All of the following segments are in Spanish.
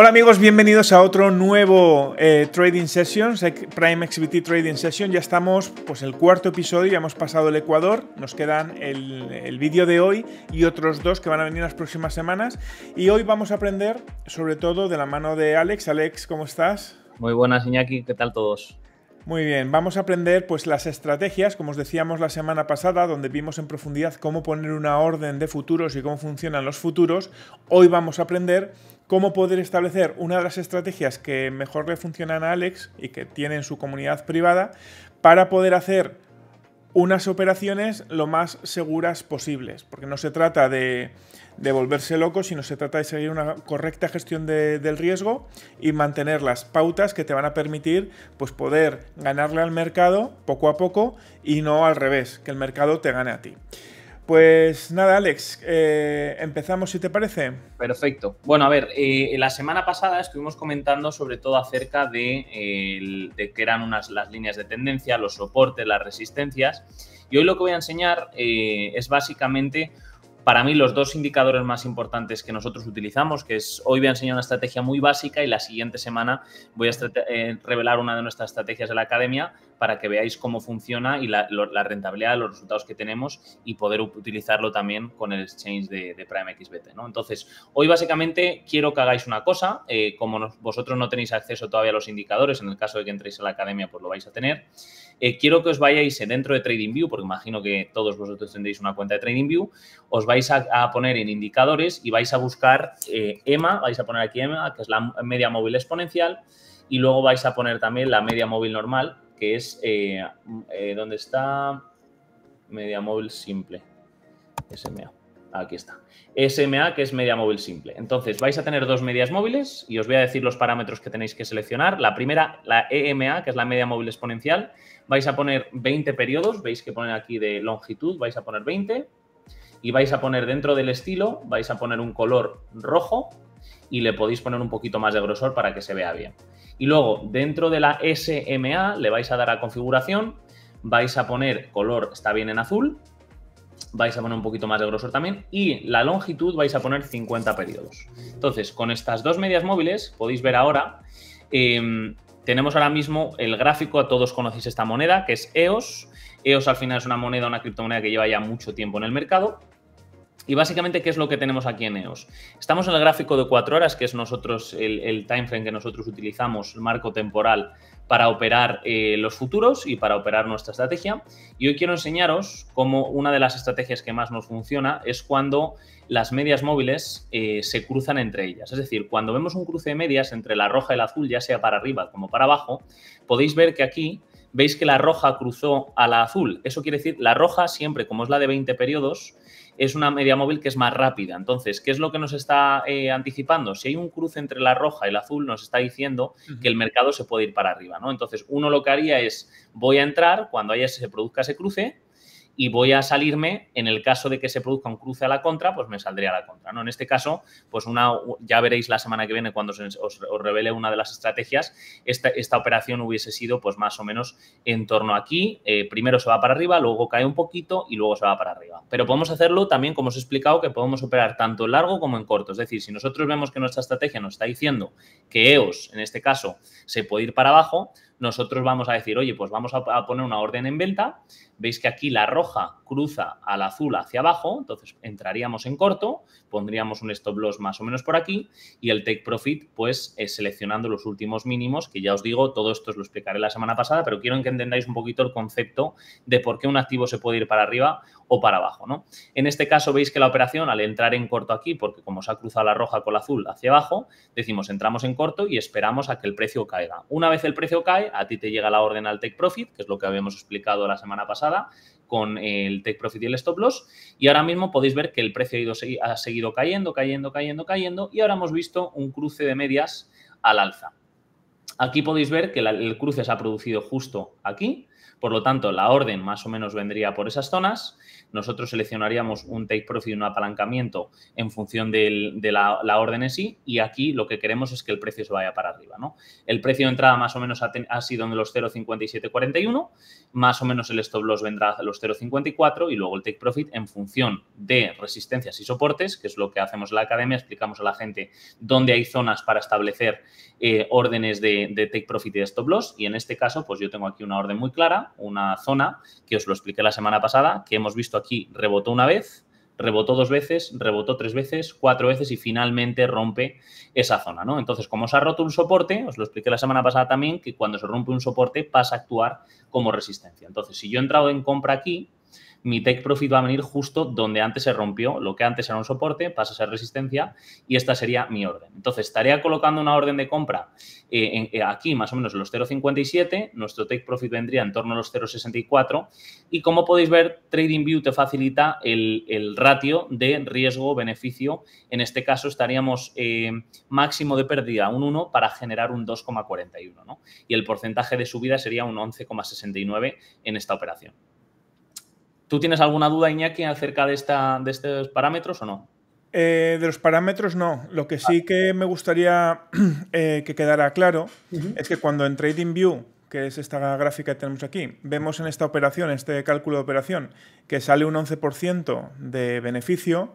Hola amigos, bienvenidos a otro nuevo eh, Trading Session, eh, Prime XBT Trading Session. Ya estamos, pues el cuarto episodio, ya hemos pasado el Ecuador, nos quedan el, el vídeo de hoy y otros dos que van a venir las próximas semanas. Y hoy vamos a aprender sobre todo de la mano de Alex. Alex, ¿cómo estás? Muy buenas Iñaki, ¿qué tal todos? Muy bien, vamos a aprender pues las estrategias, como os decíamos la semana pasada, donde vimos en profundidad cómo poner una orden de futuros y cómo funcionan los futuros. Hoy vamos a aprender cómo poder establecer una de las estrategias que mejor le funcionan a Alex y que tiene en su comunidad privada para poder hacer unas operaciones lo más seguras posibles, porque no se trata de, volverse loco, sino se trata de seguir una correcta gestión del riesgo y mantener las pautas que te van a permitir pues, poder ganarle al mercado poco a poco y no al revés, que el mercado te gane a ti. Pues nada, Alex, eh, empezamos si te parece. Perfecto. Bueno, a ver, eh, la semana pasada estuvimos comentando sobre todo acerca de, qué eran unas, las líneas de tendencia, los soportes, las resistencias. Y hoy lo que voy a enseñar eh, es básicamente, para mí, los dos indicadores más importantes que nosotros utilizamos, que es hoy voy a enseñar una estrategia muy básica y la siguiente semana voy a revelar una de nuestras estrategias de la academia para que veáis cómo funciona y la, rentabilidad de rentabilidad, los resultados que tenemos y poder utilizarlo también con el exchange de, Prime XBT. ¿no? Entonces, hoy básicamente quiero que hagáis una cosa, eh, como vosotros no tenéis acceso todavía a los indicadores, en el caso de que entréis a la academia pues lo vais a tener, eh, quiero que os vayáis eh, dentro de TradingView, porque imagino que todos vosotros tendréis una cuenta de TradingView, os vais a, poner en indicadores y vais a buscar EMA, vais a poner aquí EMA, que es la media móvil exponencial, y luego vais a poner también la media móvil normal, que es eh, mm, eh, ¿dónde donde está media móvil simple. SMA. Aquí está. SMA, que es media móvil simple. Entonces, vais a tener dos medias móviles y os voy a decir los parámetros que tenéis que seleccionar. La primera, la EMA, que es la media móvil exponencial. Vais a poner 20 periodos, veis que ponen aquí de longitud, vais a poner 20. Y vais a poner dentro del estilo, vais a poner un color rojo y le podéis poner un poquito más de grosor para que se vea bien. Y luego, dentro de la SMA, le vais a dar a configuración, vais a poner color, está bien en azul, vais a poner un poquito más de grosor también y la longitud vais a poner 50 periodos. Entonces, con estas dos medias móviles, podéis ver ahora, em, tenemos ahora mismo el gráfico, a todos conocéis esta moneda, que es EOS. EOS al final es una moneda, una criptomoneda que lleva ya mucho tiempo en el mercado y básicamente, ¿qué es lo que tenemos aquí en EOS? Estamos en el gráfico de cuatro horas, que es nosotros el, time frame que nosotros utilizamos, el marco temporal, para operar eh, los futuros y para operar nuestra estrategia. Y hoy quiero enseñaros cómo una de las estrategias que más nos funciona es cuando las medias móviles eh, se cruzan entre ellas. Es decir, cuando vemos un cruce de medias entre la roja y la azul, ya sea para arriba como para abajo, podéis ver que aquí veis que la roja cruzó a la azul. Eso quiere decir, la roja siempre, como es la de 20 periodos, es una media móvil que es más rápida. Entonces, ¿qué es lo que nos está eh, anticipando? Si hay un cruce entre la roja y la azul, nos está diciendo que el mercado se puede ir para arriba, ¿no? Entonces, uno lo que haría es, voy a entrar cuando haya, se produzca ese cruce, y voy a salirme en el caso de que se produzca un cruce a la contra, pues me saldría a la contra. ¿no? En este caso, pues una, ya veréis la semana que viene cuando os, revele una de las estrategias, esta, operación hubiese sido pues más o menos en torno aquí, eh, primero se va para arriba, luego cae un poquito y luego se va para arriba. Pero podemos hacerlo también, como os he explicado, que podemos operar tanto en largo como en corto. Es decir, si nosotros vemos que nuestra estrategia nos está diciendo que EOS, en este caso, se puede ir para abajo, nosotros vamos a decir, oye, pues vamos a, poner una orden en venta. Veis que aquí la roja cruza al azul hacia abajo, entonces entraríamos en corto, pondríamos un stop loss más o menos por aquí y el take profit, pues seleccionando los últimos mínimos, que ya os digo, todo esto os lo explicaré la semana pasada, pero quiero que entendáis un poquito el concepto de por qué un activo se puede ir para arriba o para abajo. ¿no? En este caso veis que la operación al entrar en corto aquí, porque como se ha cruzado la roja con la azul hacia abajo, decimos entramos en corto y esperamos a que el precio caiga. Una vez el precio cae, a ti te llega la orden al take profit, que es lo que habíamos explicado la semana pasada, con el take profit y el stop loss. Y ahora mismo podéis ver que el precio ha, ido, ha, seguido cayendo, cayendo, cayendo, cayendo. Y ahora hemos visto un cruce de medias al alza. Aquí podéis ver que el cruce se ha producido justo aquí por lo tanto, la orden más o menos vendría por esas zonas. Nosotros seleccionaríamos un take profit y un apalancamiento en función de la, orden en sí y aquí lo que queremos es que el precio se vaya para arriba. ¿no? El precio de entrada más o menos ha, sido en los 0,5741, más o menos el stop loss vendrá a los 0,54 y luego el take profit en función de resistencias y soportes, que es lo que hacemos en la academia, explicamos a la gente dónde hay zonas para establecer eh, órdenes de, de take profit y de stop loss y en este caso pues yo tengo aquí una orden muy clara una zona, que os lo expliqué la semana pasada, que hemos visto aquí rebotó una vez, rebotó dos veces, rebotó tres veces, cuatro veces y finalmente rompe esa zona, ¿no? Entonces, como se ha roto un soporte, os lo expliqué la semana pasada también, que cuando se rompe un soporte pasa a actuar como resistencia. Entonces, si yo he entrado en compra aquí, mi take profit va a venir justo donde antes se rompió, lo que antes era un soporte, pasa a ser resistencia y esta sería mi orden. Entonces, estaría colocando una orden de compra eh, eh, aquí más o menos los 0,57, nuestro take profit vendría en torno a los 0,64 y como podéis ver, TradingView te facilita el, ratio de riesgo-beneficio. En este caso estaríamos eh, máximo de pérdida un 1 para generar un 2,41 y el porcentaje de subida sería un 11,69 en esta operación. ¿Tú tienes alguna duda, Iñaki, acerca de, esta, de estos parámetros o no? Eh, de los parámetros no. Lo que sí que me gustaría eh, que quedara claro es que cuando en TradingView, que es esta gráfica que tenemos aquí, vemos en esta operación, este cálculo de operación, que sale un 11% de beneficio,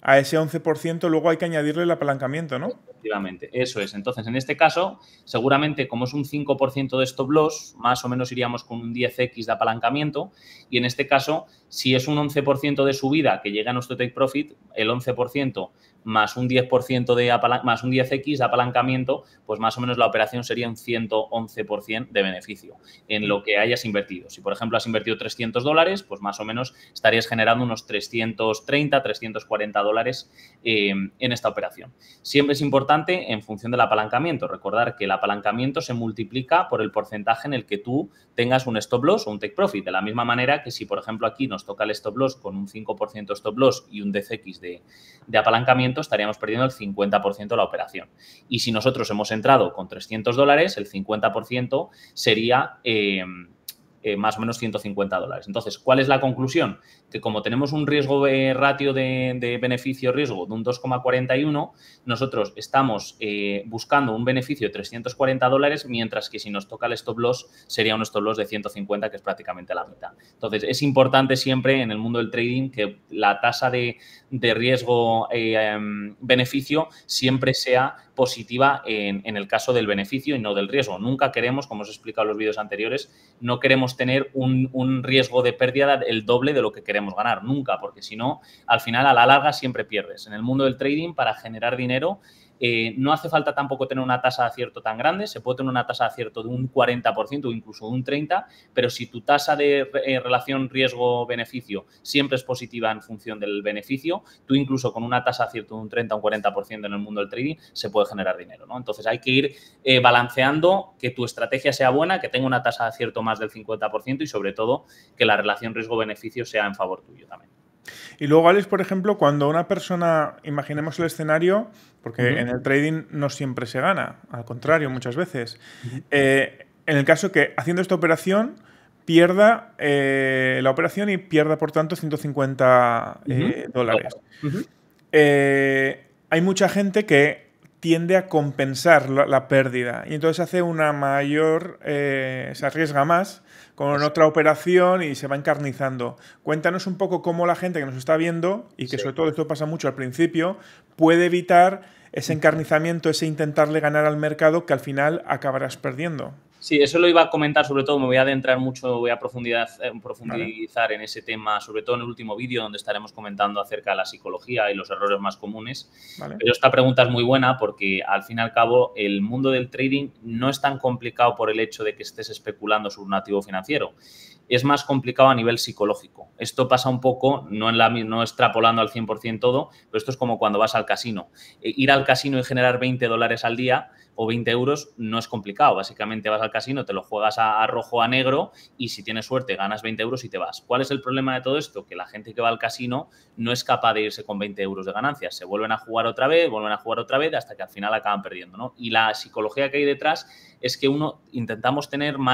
a ese 11% luego hay que añadirle el apalancamiento, ¿no? Efectivamente, eso es. Entonces, en este caso, seguramente como es un 5% de stop loss, más o menos iríamos con un 10x de apalancamiento y en este caso si es un 11% de subida que llega a nuestro take profit, el 11% más un 10% de más un 10x de apalancamiento, pues más o menos la operación sería un 111% de beneficio en lo mm. que hayas invertido. Si por ejemplo has invertido 300 dólares, pues más o menos estarías generando unos 330, 340 dólares eh, en esta operación. Siempre es importante en función del apalancamiento, recordar que el apalancamiento se multiplica por el porcentaje en el que tú tengas un stop loss o un take profit, de la misma manera que si por ejemplo aquí nos tocales el stop loss con un 5% stop loss y un DCX de, apalancamiento, estaríamos perdiendo el 50% de la operación. Y si nosotros hemos entrado con 300 dólares, el 50% sería... Eh, eh, más o menos 150 dólares. Entonces, ¿cuál es la conclusión? Que como tenemos un riesgo eh, ratio de, beneficio-riesgo de un 2,41, nosotros estamos eh, buscando un beneficio de 340 dólares, mientras que si nos toca el stop loss sería un stop loss de 150, que es prácticamente la mitad. Entonces, es importante siempre en el mundo del trading que la tasa de, de riesgo-beneficio em, siempre sea positiva en, el caso del beneficio y no del riesgo. Nunca queremos, como os he explicado en los vídeos anteriores, no queremos tener un riesgo de pérdida el doble de lo que queremos ganar, nunca, porque si no, al final a la larga siempre pierdes. En el mundo del trading, para generar dinero, eh, no hace falta tampoco tener una tasa de acierto tan grande, se puede tener una tasa de acierto de un 40% o incluso de un 30%, pero si tu tasa de eh, relación riesgo-beneficio siempre es positiva en función del beneficio, tú incluso con una tasa de acierto de un 30 o un 40% en el mundo del trading se puede generar dinero. ¿no? Entonces hay que ir eh, balanceando que tu estrategia sea buena, que tenga una tasa de acierto más del 50% y sobre todo que la relación riesgo-beneficio sea en favor tuyo también. Y luego, Alex, por ejemplo, cuando una persona, imaginemos el escenario, porque en el trading no siempre se gana, al contrario, muchas veces. Eh, en el caso que haciendo esta operación pierda eh, la operación y pierda, por tanto, 150 eh, dólares. hay mucha gente que tiende a compensar la, pérdida y entonces hace una mayor, eh, se arriesga más con pues otra operación y se va encarnizando. Cuéntanos un poco cómo la gente que nos está viendo y que sobre todo esto pasa mucho al principio, puede evitar ese encarnizamiento, ese intentarle ganar al mercado que al final acabarás perdiendo. Sí, eso lo iba a comentar, sobre todo me voy a adentrar mucho, voy a eh, profundizar en ese tema, sobre todo en el último vídeo donde estaremos comentando acerca de la psicología y los errores más comunes. Pero esta pregunta es muy buena porque al fin y al cabo el mundo del trading no es tan complicado por el hecho de que estés especulando sobre un activo financiero. Es más complicado a nivel psicológico. Esto pasa un poco, no, en la, no extrapolando al 100% todo, pero esto es como cuando vas al casino. E, ir al casino y generar 20 dólares al día o 20 euros no es complicado. Básicamente vas al casino, te lo juegas a, rojo a negro y si tienes suerte ganas 20 euros y te vas. ¿Cuál es el problema de todo esto? Que la gente que va al casino no es capaz de irse con 20 euros de ganancias. Se vuelven a jugar otra vez, vuelven a jugar otra vez hasta que al final acaban perdiendo. ¿no? Y la psicología que hay detrás es que uno intentamos tener más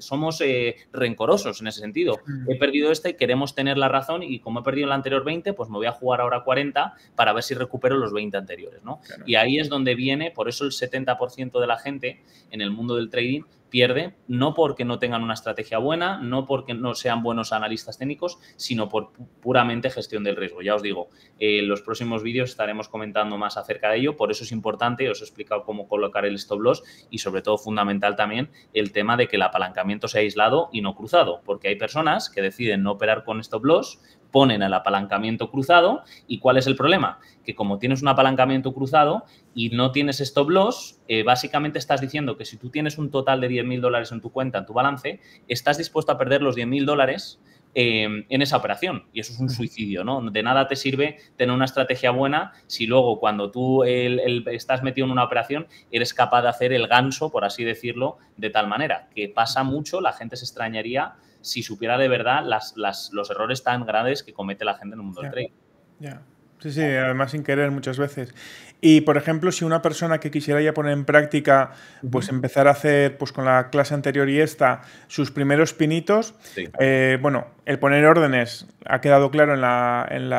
somos eh, rencorosos en ese sentido. Mm. He perdido este y queremos tener la razón y como he perdido el anterior 20, pues me voy a jugar ahora 40 para ver si recupero los 20 anteriores, ¿no? Y ahí es donde viene, por eso el 70 ciento de la gente en el mundo del trading pierde, no porque no tengan una estrategia buena, no porque no sean buenos analistas técnicos, sino por puramente gestión del riesgo. Ya os digo, eh, en los próximos vídeos estaremos comentando más acerca de ello, por eso es importante, os he explicado cómo colocar el stop loss y sobre todo fundamental también el tema de que el apalancamiento sea aislado y no cruzado, porque hay personas que deciden no operar con stop loss, ponen al apalancamiento cruzado. ¿Y cuál es el problema? Que como tienes un apalancamiento cruzado y no tienes stop loss, eh, básicamente estás diciendo que si tú tienes un total de 10.000 dólares en tu cuenta, en tu balance, estás dispuesto a perder los 10.000 dólares eh, en esa operación. Y eso es un suicidio, ¿no? De nada te sirve tener una estrategia buena si luego cuando tú estás metido en una operación eres capaz de hacer el ganso, por así decirlo, de tal manera que pasa mucho, la gente se extrañaría si supiera de verdad las, los errores tan grandes que comete la gente en el mundo del trade. Ya. Sí, sí, además sin querer muchas veces. Y por ejemplo, si una persona que quisiera ya poner en práctica, pues empezar a hacer, pues con la clase anterior y esta, sus primeros pinitos, eh, bueno, el poner órdenes ha quedado claro en la, en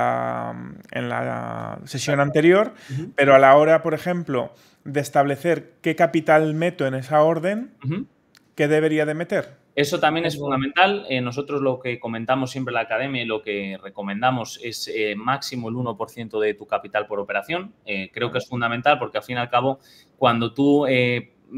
la, sesión anterior, pero a la hora, por ejemplo, de establecer qué capital meto en esa orden, ¿qué debería de meter? Eso también es fundamental. Eh, nosotros lo que comentamos siempre en la academia y lo que recomendamos es eh, máximo el 1% de tu capital por operación. Eh, creo que es fundamental porque al fin y al cabo, cuando tú,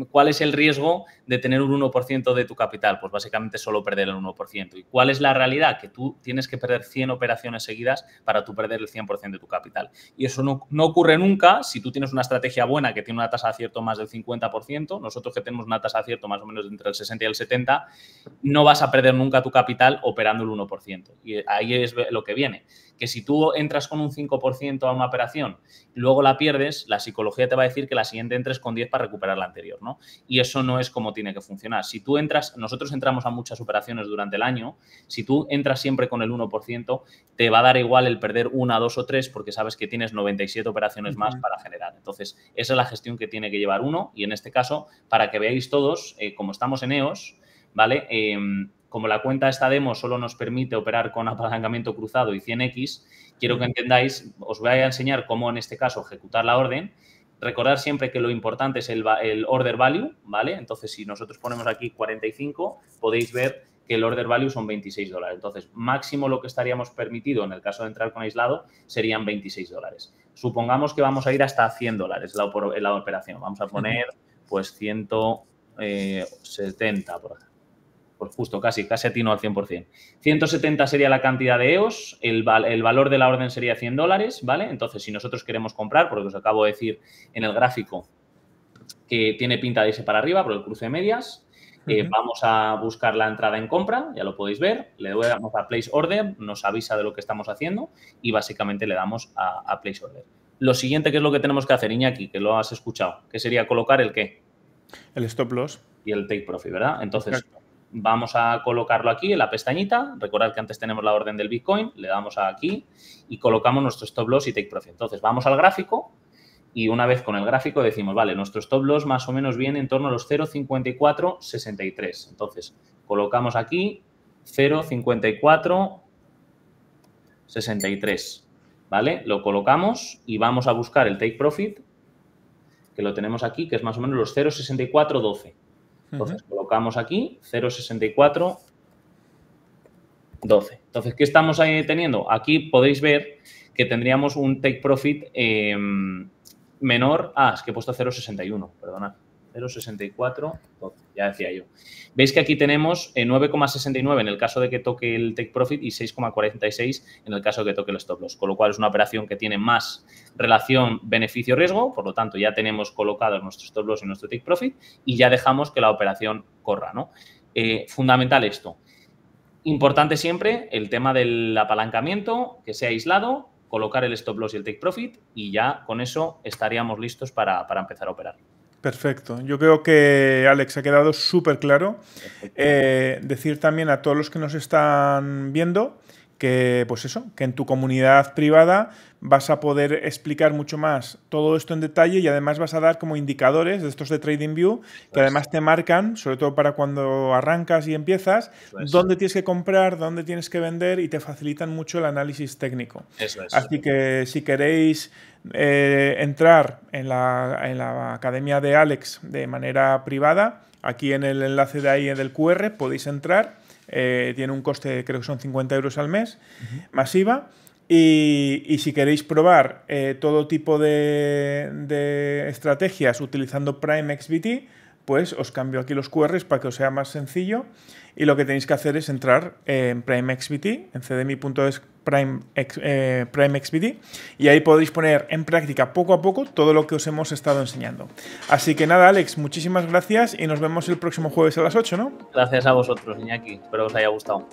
¿cuál es el riesgo de tener un 1% de tu capital? Pues básicamente solo perder el 1%. ¿Y cuál es la realidad? Que tú tienes que perder 100 operaciones seguidas para tú perder el 100% de tu capital. Y eso no, ocurre nunca si tú tienes una estrategia buena que tiene una tasa de acierto más del 50%, nosotros que tenemos una tasa de acierto más o menos entre el 60 y el 70, no vas a perder nunca tu capital operando el 1%. Y ahí es lo que viene. Que si tú entras con un 5% a una operación, y luego la pierdes, la psicología te va a decir que la siguiente entres con 10 para recuperar la anterior, ¿no? Y eso no es como tiene que funcionar. Si tú entras, nosotros entramos a muchas operaciones durante el año, si tú entras siempre con el 1%, te va a dar igual el perder una, dos o tres porque sabes que tienes 97 operaciones más para generar. Entonces, esa es la gestión que tiene que llevar uno y en este caso, para que veáis todos, eh, como estamos en EOS, ¿vale? Em, como la cuenta esta demo solo nos permite operar con apalancamiento cruzado y 100X, quiero que entendáis, os voy a enseñar cómo en este caso ejecutar la orden Recordar siempre que lo importante es el, order value, ¿vale? Entonces, si nosotros ponemos aquí 45, podéis ver que el order value son 26 dólares. Entonces, máximo lo que estaríamos permitido en el caso de entrar con aislado serían 26 dólares. Supongamos que vamos a ir hasta 100 dólares en la operación. Vamos a poner, pues, 170, eh, por ejemplo pues justo, casi, casi atino al 100%. 170 sería la cantidad de EOS, el, el, valor de la orden sería 100 dólares, ¿vale? Entonces, si nosotros queremos comprar, porque os acabo de decir en el gráfico que tiene pinta de irse para arriba por el cruce de medias, eh, vamos a buscar la entrada en compra, ya lo podéis ver, le damos a Place Order, nos avisa de lo que estamos haciendo y básicamente le damos a, Place Order. Lo siguiente que es lo que tenemos que hacer, Iñaki, que lo has escuchado, que sería colocar el qué. El stop loss. Y el take profit, ¿verdad? Entonces, vamos a colocarlo aquí en la pestañita. Recordad que antes tenemos la orden del Bitcoin, le damos aquí y colocamos nuestro stop loss y take profit. Entonces vamos al gráfico y una vez con el gráfico decimos, vale, nuestro stop loss más o menos viene en torno a los 0,5463. Entonces colocamos aquí 0,5463. ¿Vale? Lo colocamos y vamos a buscar el take profit, que lo tenemos aquí, que es más o menos los 0,6412. Entonces colocamos aquí 0,64, 12. Entonces, ¿qué estamos ahí teniendo? Aquí podéis ver que tendríamos un take profit em, menor a, es que he puesto 0,61, perdonad. 0,64, pues, ya decía yo. Veis que aquí tenemos 9,69 eh, en el caso de que toque el take profit y 6,46 en el caso de que toque el stop loss, con lo cual es una operación que tiene más relación beneficio-riesgo, por lo tanto ya tenemos colocados nuestro stop loss y nuestro take profit y ya dejamos que la operación corra, ¿no? Eh, fundamental esto. Importante siempre el tema del apalancamiento, que sea aislado, colocar el stop loss y el take profit y ya con eso estaríamos listos para, para empezar a operar. Perfecto. Yo creo que, Alex, ha quedado súper claro. Eh, decir también a todos los que nos están viendo que pues eso, que en tu comunidad privada vas a poder explicar mucho más todo esto en detalle y además vas a dar como indicadores de estos de TradingView que pues. además te marcan, sobre todo para cuando arrancas y empiezas, pues. dónde tienes que comprar, dónde tienes que vender y te facilitan mucho el análisis técnico. Así que si queréis eh, entrar en la, en la academia de Alex de manera privada, aquí en el enlace de ahí del QR podéis entrar eh, tiene un coste, creo que son 50 euros al mes, masiva. Y, si queréis probar eh, todo tipo de, de, estrategias utilizando Prime XBT, pues os cambio aquí los QRs para que os sea más sencillo y lo que tenéis que hacer es entrar en PrimeXBT, en cdmi.es Prime, eh, PrimeXBT y ahí podéis poner en práctica poco a poco todo lo que os hemos estado enseñando. Así que nada, Alex, muchísimas gracias y nos vemos el próximo jueves a las 8, ¿no? Gracias a vosotros, Iñaki. Espero os haya gustado.